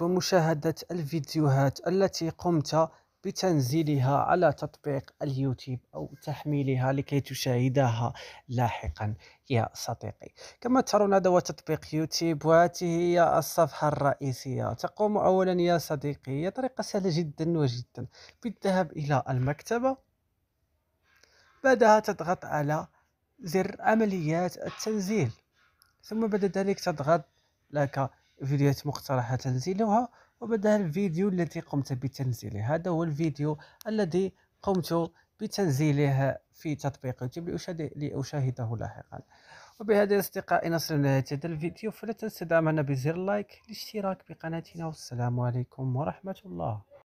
ومشاهدة الفيديوهات التي قمت بتنزيلها على تطبيق اليوتيوب أو تحميلها لكي تشاهدها لاحقا يا صديقي كما ترون هذا هو تطبيق يوتيوب وهذه هي الصفحة الرئيسية تقوم أولا يا صديقي هي طريقة سهلة جدا وجدا بالذهاب إلى المكتبة بعدها تضغط على زر عمليات التنزيل ثم بعد ذلك تضغط لك فيديوهات مقترحة تنزيلها وبعدها الفيديو الذي قمت بتنزيله هذا هو الفيديو الذي قمت بتنزيله في تطبيق يوتيوب لأشاهده لاحقا وبهذا أصدقائي نصل نهاية هذا الفيديو فلا تنسى دعمنا بزر لايك الاشتراك بقناتنا والسلام عليكم ورحمة الله